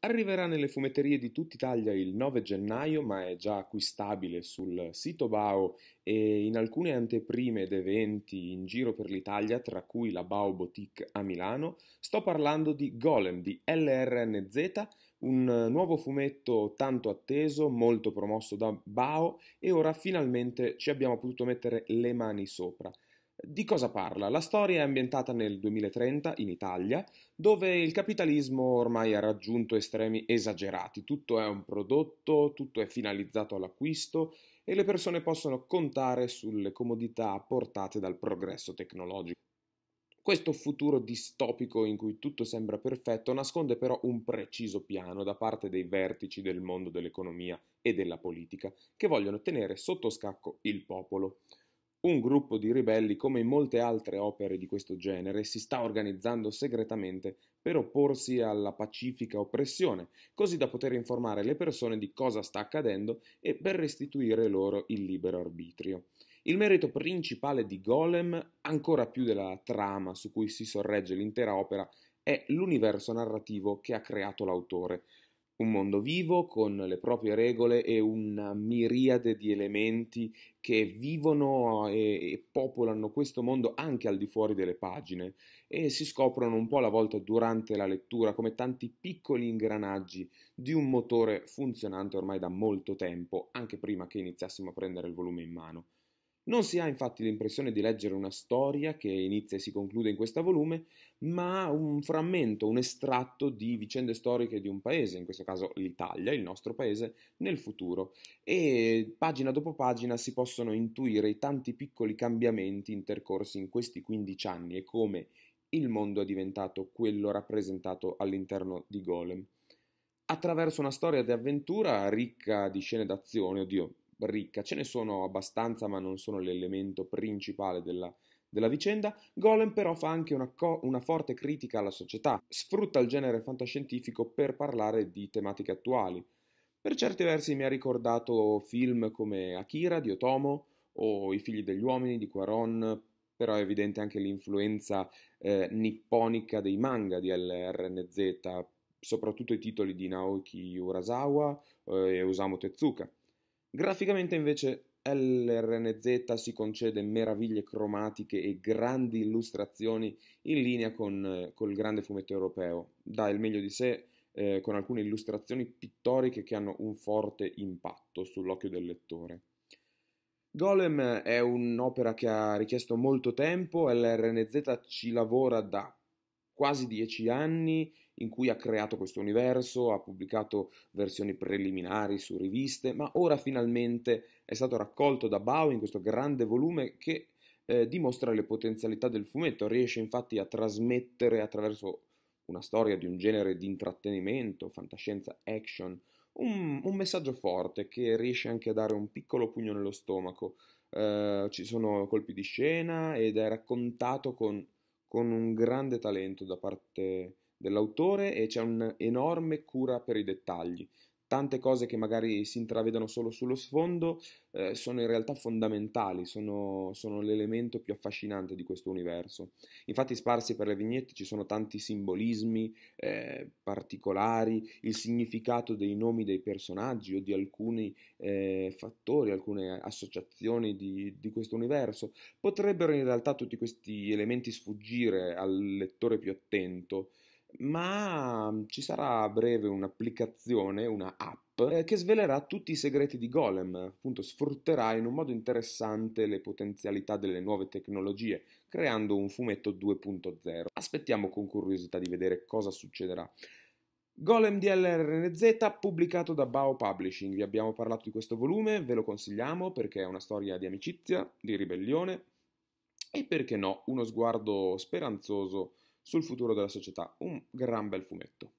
Arriverà nelle fumetterie di tutta Italia il 9 gennaio, ma è già acquistabile sul sito Bao e in alcune anteprime ed eventi in giro per l'Italia, tra cui la Bao Boutique a Milano. Sto parlando di Golem di LRNZ, un nuovo fumetto tanto atteso, molto promosso da Bao e ora finalmente ci abbiamo potuto mettere le mani sopra. Di cosa parla? La storia è ambientata nel 2030 in Italia, dove il capitalismo ormai ha raggiunto estremi esagerati, tutto è un prodotto, tutto è finalizzato all'acquisto e le persone possono contare sulle comodità apportate dal progresso tecnologico. Questo futuro distopico in cui tutto sembra perfetto nasconde però un preciso piano da parte dei vertici del mondo dell'economia e della politica, che vogliono tenere sotto scacco il popolo. Un gruppo di ribelli, come in molte altre opere di questo genere, si sta organizzando segretamente per opporsi alla pacifica oppressione, così da poter informare le persone di cosa sta accadendo e per restituire loro il libero arbitrio. Il merito principale di Golem, ancora più della trama su cui si sorregge l'intera opera, è l'universo narrativo che ha creato l'autore, un mondo vivo con le proprie regole e una miriade di elementi che vivono e, e, popolano questo mondo anche al di fuori delle pagine e si scoprono un po' alla volta durante la lettura come tanti piccoli ingranaggi di un motore funzionante ormai da molto tempo, anche prima che iniziassimo a prendere il volume in mano. Non si ha infatti l'impressione di leggere una storia che inizia e si conclude in questo volume, ma un frammento, un estratto di vicende storiche di un paese, in questo caso l'Italia, il nostro paese, nel futuro. E pagina dopo pagina si possono intuire i tanti piccoli cambiamenti intercorsi in questi 15 anni e come il mondo è diventato quello rappresentato all'interno di Golem. Attraverso una storia di avventura ricca di scene d'azione, oddio, ricca, ce ne sono abbastanza ma non sono l'elemento principale della, della vicenda, Golem però fa anche una, co- una, forte critica alla società, sfrutta il genere fantascientifico per parlare di tematiche attuali. Per certi versi mi ha ricordato film come Akira di Otomo o I figli degli uomini di Quaron, però è evidente anche l'influenza eh, nipponica dei manga di LRNZ, soprattutto i titoli di Naoki Urasawa eh, e Osamu Tezuka. Graficamente invece LRNZ si concede meraviglie cromatiche e grandi illustrazioni in linea con il eh, grande fumetto europeo. Dà il meglio di sé eh, con alcune illustrazioni pittoriche che hanno un forte impatto sull'occhio del lettore. Golem è un'opera che ha richiesto molto tempo, LRNZ ci lavora da quasi dieci anni in cui ha creato questo universo, ha pubblicato versioni preliminari su riviste, ma ora finalmente è stato raccolto da Bao in questo grande volume che eh, dimostra le potenzialità del fumetto, riesce infatti a trasmettere attraverso una storia di un genere di intrattenimento, fantascienza, action, un, un messaggio forte che riesce anche a dare un piccolo pugno nello stomaco. Eh, ci sono colpi di scena ed è raccontato con con un grande talento da parte dell'autore e c'è un'enorme cura per i dettagli tante cose che magari si intravedono solo sullo sfondo eh, sono in realtà fondamentali, sono, sono l'elemento più affascinante di questo universo. Infatti sparsi per le vignette ci sono tanti simbolismi eh, particolari, il significato dei nomi dei personaggi o di alcuni eh, fattori, alcune associazioni di, di questo universo. Potrebbero in realtà tutti questi elementi sfuggire al lettore più attento, ma mhmm, ci sarà a breve un'applicazione, una app, eh, che svelerà tutti i segreti di Golem, appunto sfrutterà in un modo interessante le potenzialità delle nuove tecnologie, creando un fumetto 2.0. Aspettiamo con curiosità di vedere cosa succederà. Golem DLRNZ pubblicato da Bao Publishing, vi abbiamo parlato di questo volume, ve lo consigliamo perché è una storia di amicizia, di ribellione e perché no, uno sguardo speranzoso sul futuro della società. Un gran bel fumetto.